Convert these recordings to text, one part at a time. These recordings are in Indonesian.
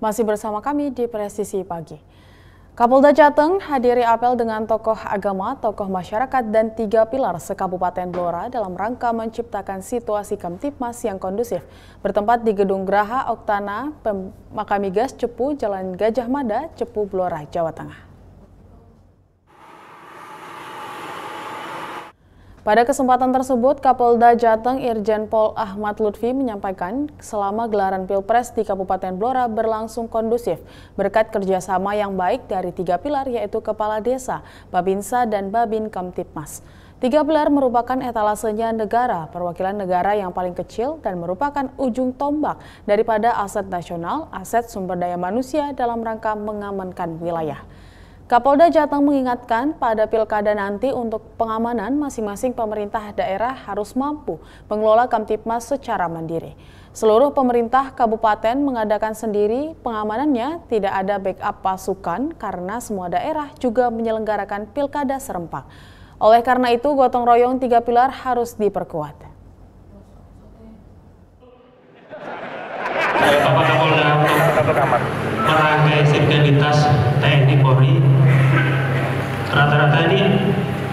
Masih bersama kami di Presisi Pagi. Kapolda Jateng hadiri apel dengan tokoh agama, tokoh masyarakat, dan tiga pilar sekabupaten Blora dalam rangka menciptakan situasi kamtipmas yang kondusif. Bertempat di Gedung Graha Oktana, Makamigas Cepu, Jalan Gajah Mada, Cepu, Blora, Jawa Tengah. Pada kesempatan tersebut, Kapolda Jateng Irjen Pol Ahmad Lutfi menyampaikan selama gelaran Pilpres di Kabupaten Blora berlangsung kondusif berkat kerjasama yang baik dari tiga pilar yaitu Kepala Desa, Babinsa, dan Babin Kamtipmas. Tiga pilar merupakan etalasenya negara, perwakilan negara yang paling kecil dan merupakan ujung tombak daripada aset nasional, aset sumber daya manusia dalam rangka mengamankan wilayah. Kapolda Jateng mengingatkan pada pilkada nanti untuk pengamanan masing-masing pemerintah daerah harus mampu mengelola Kamtipmas secara mandiri. Seluruh pemerintah kabupaten mengadakan sendiri pengamanannya, tidak ada backup pasukan karena semua daerah juga menyelenggarakan pilkada serempak. Oleh karena itu, gotong royong tiga pilar harus diperkuat. Bapak Kapolda untuk merangkai sekuritas TNI Polri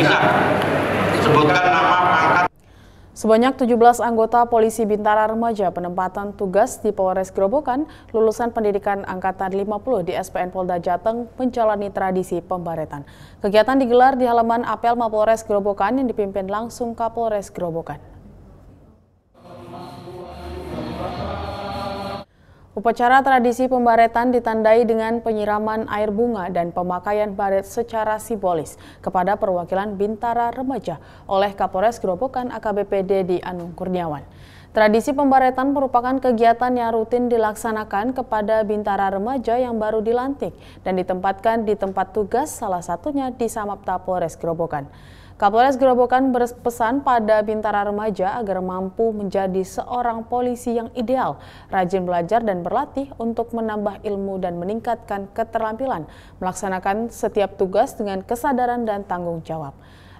bisa sebutkan nama pangkat. Sebanyak 17 anggota polisi Bintara Remaja penempatan tugas di Polres Gerobokan, lulusan pendidikan angkatan 50 di SPN Polda Jateng menjalani tradisi pembaretan. Kegiatan digelar di halaman Apel Mapolres Gerobokan yang dipimpin langsung Kapolres Gerobokan. Upacara tradisi pembaretan ditandai dengan penyiraman air bunga dan pemakaian baret secara simbolis kepada perwakilan Bintara Remaja oleh Kapolres Gerobokan AKBP Dedi Anung Kurniawan. Tradisi pembaretan merupakan kegiatan yang rutin dilaksanakan kepada Bintara Remaja yang baru dilantik dan ditempatkan di tempat tugas salah satunya di Samapta Polres Gerobokan. Kapolres Gerobokan berpesan pada bintara remaja agar mampu menjadi seorang polisi yang ideal, rajin belajar dan berlatih untuk menambah ilmu dan meningkatkan keterampilan, melaksanakan setiap tugas dengan kesadaran dan tanggung jawab.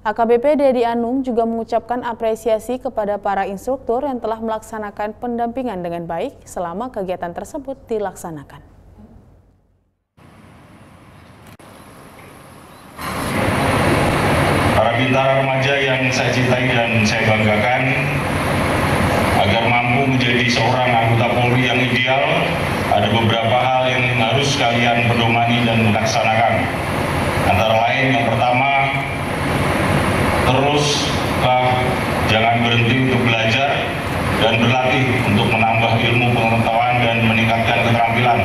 AKBP Dedi Anung juga mengucapkan apresiasi kepada para instruktur yang telah melaksanakan pendampingan dengan baik selama kegiatan tersebut dilaksanakan. antara remaja yang saya cintai dan saya banggakan agar mampu menjadi seorang anggota Polri yang ideal ada beberapa hal yang harus kalian pedomani dan melaksanakan antara lain yang pertama teruslah jangan berhenti untuk belajar dan berlatih untuk menambah ilmu pengetahuan dan meningkatkan keterampilan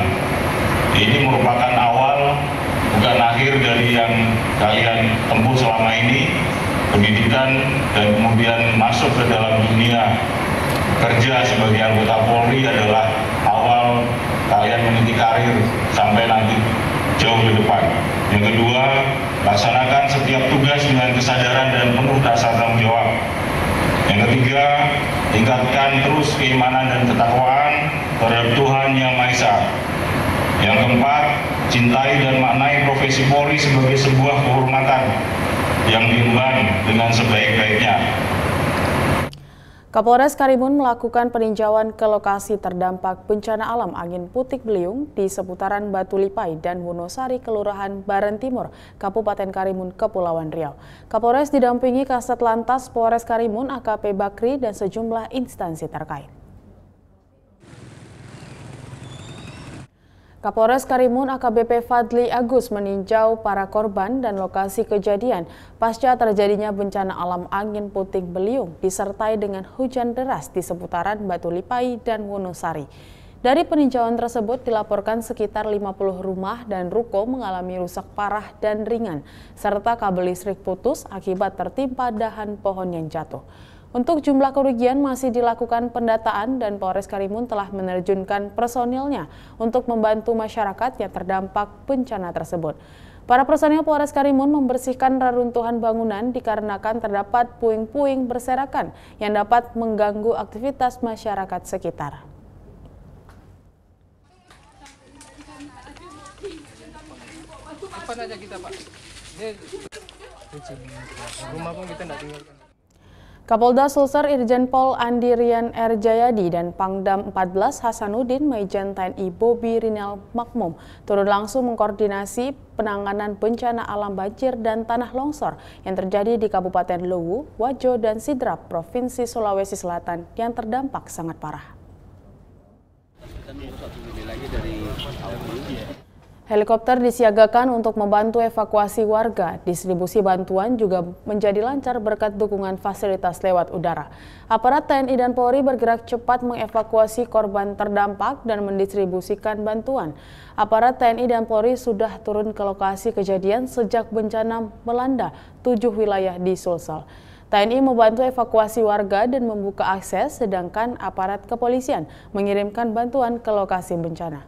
ini merupakan awal bukan akhir dari yang kalian tempuh selama ini pendidikan dan kemudian masuk ke dalam dunia kerja sebagai anggota Polri adalah awal kalian meniti karir sampai nanti jauh ke depan. Yang kedua, laksanakan setiap tugas dengan kesadaran dan penuh dasar tanggung jawab. Yang ketiga, tingkatkan terus keimanan dan ketakwaan terhadap Tuhan Yang Maha Esa yang keempat, cintai dan maknai profesi Polri sebagai sebuah kehormatan yang diemban dengan sebaik-baiknya. Kapolres Karimun melakukan peninjauan ke lokasi terdampak bencana alam angin putik beliung di seputaran Batu Lipai dan Wonosari, Kelurahan Baran Timur, Kabupaten Karimun, Kepulauan Riau. Kapolres didampingi Kasat Lantas Polres Karimun, AKP Bakri, dan sejumlah instansi terkait. Kapolres Karimun AKBP Fadli Agus meninjau para korban dan lokasi kejadian pasca terjadinya bencana alam angin puting beliung disertai dengan hujan deras di seputaran Batu Lipai dan Wonosari. Dari peninjauan tersebut dilaporkan sekitar 50 rumah dan ruko mengalami rusak parah dan ringan, serta kabel listrik putus akibat tertimpa dahan pohon yang jatuh. Untuk jumlah kerugian masih dilakukan pendataan dan Polres Karimun telah menerjunkan personilnya untuk membantu masyarakat yang terdampak bencana tersebut. Para personil Polres Karimun membersihkan reruntuhan bangunan dikarenakan terdapat puing-puing berserakan yang dapat mengganggu aktivitas masyarakat sekitar. aja kita, Pak. Rumah pun kita tinggalkan. Kapolda Sulsel Irjen Pol Andirian R. Jayadi dan Pangdam 14 Hasanuddin Mejen TNI Bobi Rinal Makmum turun langsung mengkoordinasi penanganan bencana alam banjir dan tanah longsor yang terjadi di Kabupaten Luwu, Wajo, dan Sidrap, Provinsi Sulawesi Selatan yang terdampak sangat parah. Helikopter disiagakan untuk membantu evakuasi warga. Distribusi bantuan juga menjadi lancar berkat dukungan fasilitas lewat udara. Aparat TNI dan Polri bergerak cepat mengevakuasi korban terdampak dan mendistribusikan bantuan. Aparat TNI dan Polri sudah turun ke lokasi kejadian sejak bencana melanda tujuh wilayah di Sulsel. TNI membantu evakuasi warga dan membuka akses, sedangkan aparat kepolisian mengirimkan bantuan ke lokasi bencana.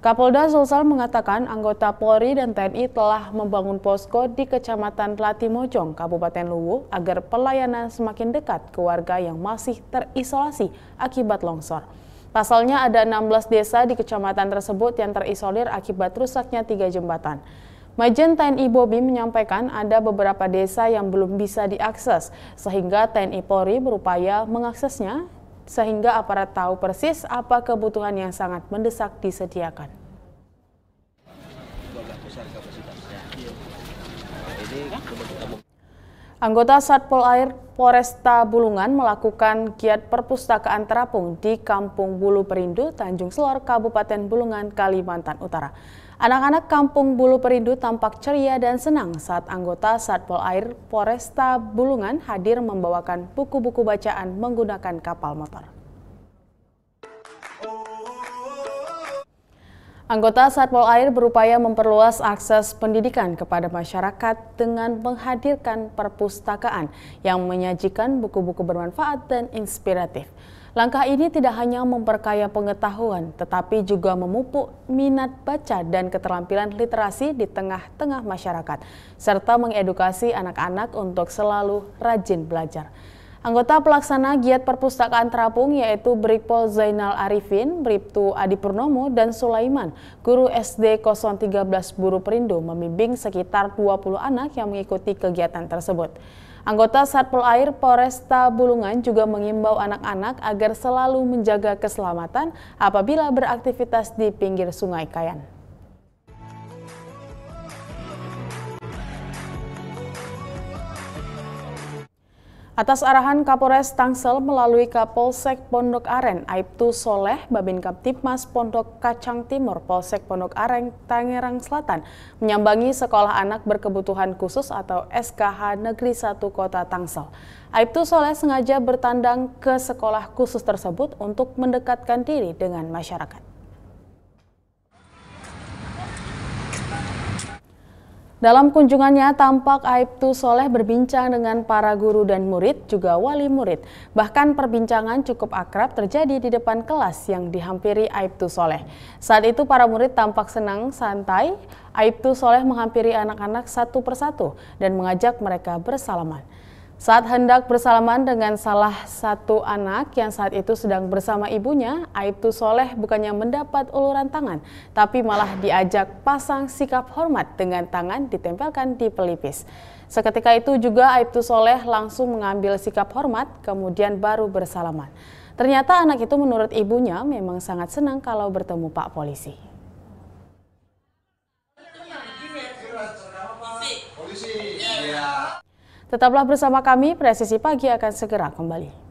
Kapolda Sulsel mengatakan anggota Polri dan TNI telah membangun posko di Kecamatan Latimojong, Kabupaten Luwu agar pelayanan semakin dekat ke warga yang masih terisolasi akibat longsor. Pasalnya ada 16 desa di kecamatan tersebut yang terisolir akibat rusaknya tiga jembatan. Majen TNI Bobi menyampaikan ada beberapa desa yang belum bisa diakses, sehingga TNI Polri berupaya mengaksesnya sehingga aparat tahu persis apa kebutuhan yang sangat mendesak disediakan. Anggota Satpol Air Polresta Bulungan melakukan giat perpustakaan terapung di Kampung Bulu Perindu, Tanjung Selor, Kabupaten Bulungan, Kalimantan Utara. Anak-anak kampung Bulu Perindu tampak ceria dan senang saat anggota Satpol Air Poresta Bulungan hadir membawakan buku-buku bacaan menggunakan kapal motor. Anggota Satpol Air berupaya memperluas akses pendidikan kepada masyarakat dengan menghadirkan perpustakaan yang menyajikan buku-buku bermanfaat dan inspiratif. Langkah ini tidak hanya memperkaya pengetahuan, tetapi juga memupuk minat baca dan keterampilan literasi di tengah-tengah masyarakat, serta mengedukasi anak-anak untuk selalu rajin belajar. Anggota pelaksana giat perpustakaan terapung yaitu Brigpol Zainal Arifin, Briptu Adi Purnomo, dan Sulaiman, guru SD 013 Buru Perindo membimbing sekitar 20 anak yang mengikuti kegiatan tersebut. Anggota Satpol Air Polresta Bulungan juga mengimbau anak-anak agar selalu menjaga keselamatan apabila beraktivitas di pinggir Sungai Kayan. Atas arahan Kapolres Tangsel melalui Kapolsek Pondok Aren, Aibtu Soleh, Babin Tipmas Pondok Kacang Timur, Polsek Pondok Aren, Tangerang Selatan, menyambangi Sekolah Anak Berkebutuhan Khusus atau SKH Negeri 1 Kota Tangsel. Aibtu Soleh sengaja bertandang ke sekolah khusus tersebut untuk mendekatkan diri dengan masyarakat. Dalam kunjungannya, tampak Aibtu Soleh berbincang dengan para guru dan murid, juga wali murid. Bahkan perbincangan cukup akrab terjadi di depan kelas yang dihampiri Aibtu Soleh. Saat itu para murid tampak senang, santai. Aibtu Soleh menghampiri anak-anak satu persatu dan mengajak mereka bersalaman. Saat hendak bersalaman dengan salah satu anak yang saat itu sedang bersama ibunya, Aibtu Soleh bukannya mendapat uluran tangan, tapi malah diajak pasang sikap hormat dengan tangan ditempelkan di pelipis. Seketika itu juga Aibtu Soleh langsung mengambil sikap hormat, kemudian baru bersalaman. Ternyata anak itu menurut ibunya memang sangat senang kalau bertemu Pak Polisi. Tetaplah bersama kami, Presisi Pagi akan segera kembali.